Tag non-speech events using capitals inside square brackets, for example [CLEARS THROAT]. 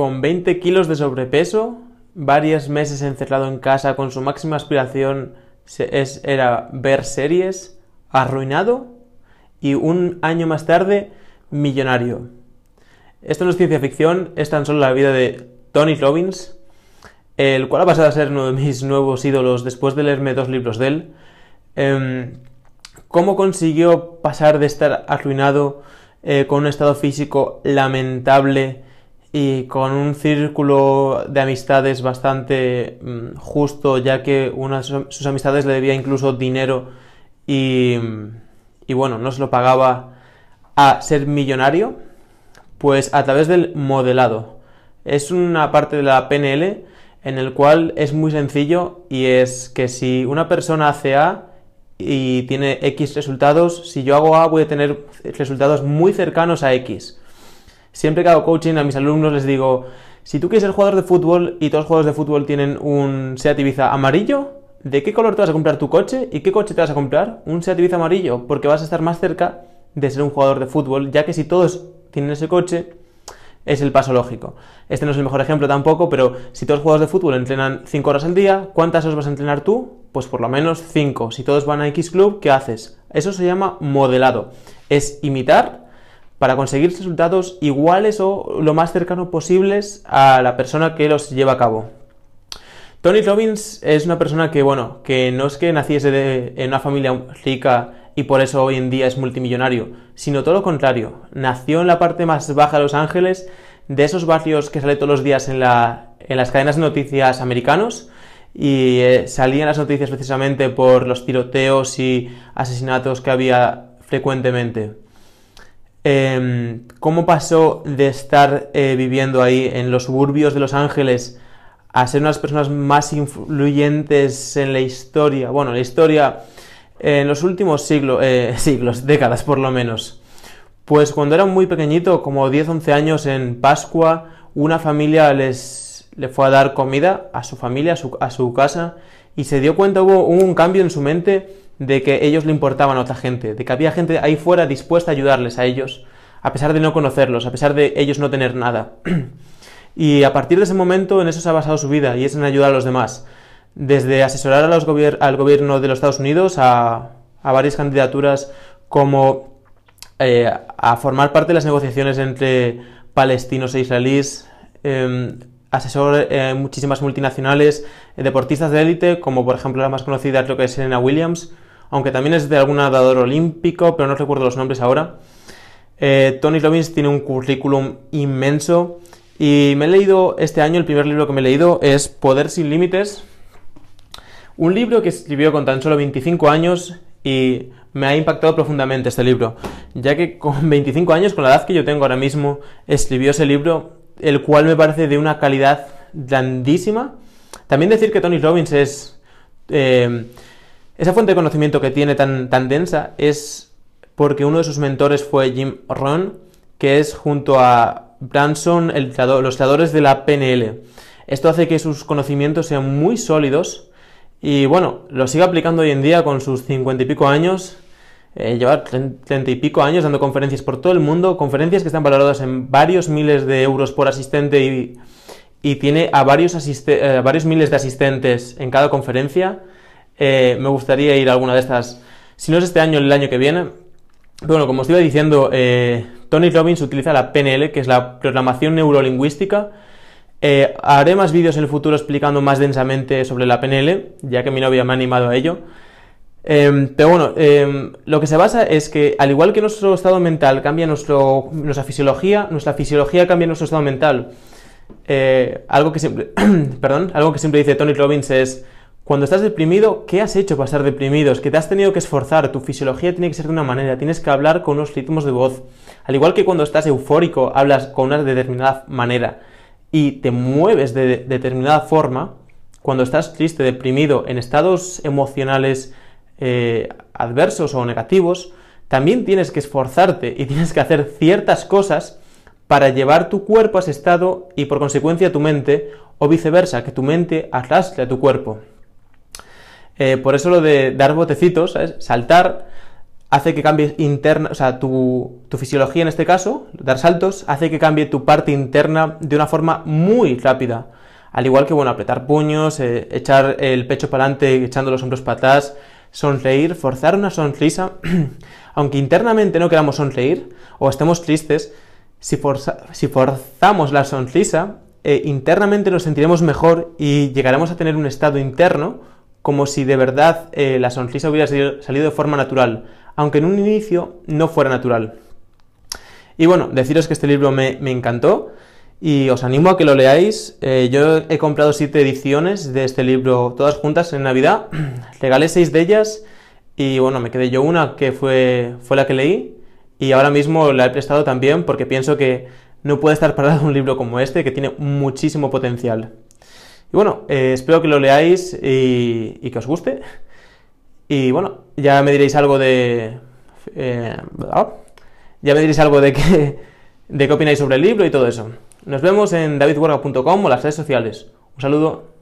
Con 20 kilos de sobrepeso, varios meses encerrado en casa con su máxima aspiración era ver series, arruinado y un año más tarde millonario. Esto no es ciencia ficción, es tan solo la vida de Tony Robbins, el cual ha pasado a ser uno de mis nuevos ídolos después de leerme dos libros de él. Em, ¿Cómo consiguió pasar de estar arruinado eh, con un estado físico lamentable? y con un círculo de amistades bastante mm, justo, ya que una de sus, amistades le debía incluso dinero y, mm, y bueno, no se lo pagaba a ser millonario, pues a través del modelado. Es una parte de la PNL en el cual es muy sencillo y es que si una persona hace A y tiene X resultados, si yo hago A voy a tener resultados muy cercanos a X. Siempre que hago coaching a mis alumnos les digo, si tú quieres ser jugador de fútbol y todos los jugadores de fútbol tienen un Seat Ibiza amarillo, ¿de qué color te vas a comprar tu coche y qué coche te vas a comprar? Un Seat Ibiza amarillo, porque vas a estar más cerca de ser un jugador de fútbol, ya que si todos tienen ese coche, es el paso lógico. Este no es el mejor ejemplo tampoco, pero si todos los jugadores de fútbol entrenan 5 horas al día, ¿cuántas horas vas a entrenar tú? Pues por lo menos 5. Si todos van a X Club, ¿qué haces? Eso se llama modelado. Es imitar para conseguir resultados iguales o lo más cercano posibles a la persona que los lleva a cabo. Tony Robbins es una persona que, bueno, que no es que naciese en una familia rica y por eso hoy en día es multimillonario, sino todo lo contrario. Nació en la parte más baja de Los Ángeles, de esos barrios que sale todos los días en, las cadenas de noticias americanos, y eh, salían las noticias precisamente por los tiroteos y asesinatos que había frecuentemente. Em, cómo pasó de estar eh, viviendo ahí en los suburbios de Los Ángeles a ser unas personas más influyentes en la historia, bueno, la historia en los últimos siglos, eh, [LAUGHS] siglos, décadas por lo menos. Pues cuando era muy pequeñito, como 10-11 años en Pascua, una familia les, le fue a dar comida a su familia, a su, a su casa, y se dio cuenta, hubo un cambio en su mente de que ellos le importaban a otra gente, de que había gente ahí fuera dispuesta a ayudarles a ellos, a pesar de no conocerlos, a pesar de ellos no tener nada. [CLEARS THROAT] y a partir de ese momento en eso se ha basado su vida y es en ayudar a los demás. Desde asesorar a los al gobierno de los Estados Unidos a, varias candidaturas como eh, a formar parte de las negociaciones entre palestinos e israelíes, em, eh, asesor muchísimas multinacionales, eh, deportistas de élite, como por ejemplo la más conocida creo que es Serena Williams, aunque también es de algún nadador olímpico, pero no recuerdo los nombres ahora. Eh, Tony Robbins tiene un currículum inmenso y me he leído este año, el primer libro que me he leído es Poder sin Límites, un libro que escribió con tan solo 25 años y me ha impactado profundamente este libro, ya que con 25 [LAUGHS] años, con la edad que yo tengo ahora mismo, escribió ese libro, el cual me parece de una calidad grandísima. También decir que Tony Robbins es... Eh, esa fuente de conocimiento que tiene tan, densa es porque uno de sus mentores fue Jim Rohn, que es junto a Branson el, los creadores de la PNL. Esto hace que sus conocimientos sean muy sólidos y bueno, lo sigue aplicando hoy en día con sus cincuenta y pico años. Eh, lleva treinta y pico años dando conferencias por todo el mundo, conferencias que están valoradas en varios miles de euros por asistente y, y tiene a varios, eh, varios miles de asistentes en cada conferencia eh, me gustaría ir a alguna de estas, si no es este año, el año que viene. bueno, como os iba diciendo, eh, Tony Robbins utiliza la PNL, que es la programación neurolingüística. Eh, haré más vídeos en el futuro explicando más densamente sobre la PNL, ya que mi novia me ha animado a ello. Em, pero bueno, em, lo que se basa es que al igual que nuestro estado mental cambia nuestra fisiología, nuestra fisiología cambia nuestro estado mental. algo que siempre, [CLEARS THROAT] perdón, algo que siempre dice Tony Robbins es cuando estás deprimido, ¿qué has hecho para estar deprimido? Es que te has tenido que esforzar, tu fisiología tiene que ser de una manera, tienes que hablar con unos ritmos de voz. Al igual que cuando estás eufórico, hablas con una determinada manera y te mueves de determinada forma, cuando estás triste, deprimido, en estados emocionales eh, adversos o negativos, también tienes que esforzarte y tienes que hacer ciertas cosas para llevar tu cuerpo a ese estado y por consecuencia tu mente, o viceversa, que tu mente arrastre a tu cuerpo. Eh, por eso lo de dar botecitos, Saltar hace que cambie o sea, tu, fisiología en este caso, dar saltos, hace que cambie tu parte interna de una forma muy rápida. Al igual que, bueno, apretar puños, eh, echar el pecho para adelante, echando los hombros para atrás, sonreír, forzar una sonrisa, [CLEARS THROAT] aunque internamente no queramos sonreír o estemos tristes, si, forzamos la sonrisa, eh, internamente nos sentiremos mejor y llegaremos a tener un estado interno como si de verdad eh, la sonrisa hubiera salido de forma natural, aunque en un inicio no fuera natural. Y bueno, deciros que este libro me, encantó y os animo a que lo leáis. Eh, yo he comprado siete ediciones de este libro todas juntas en Navidad, [CLEARS THROAT] regalé seis de ellas y bueno, me quedé yo una que fue, fue la que leí y ahora mismo la he prestado también porque pienso que no puede estar [LAUGHS] parado un libro como este que tiene muchísimo potencial. Y bueno, eh, espero que lo leáis y, que os guste. Y bueno, ya me diréis algo de... Eh, ah, ya me diréis algo de qué, de qué opináis sobre el libro y todo eso. Nos vemos en davidhuerga.com o las redes sociales. Un saludo.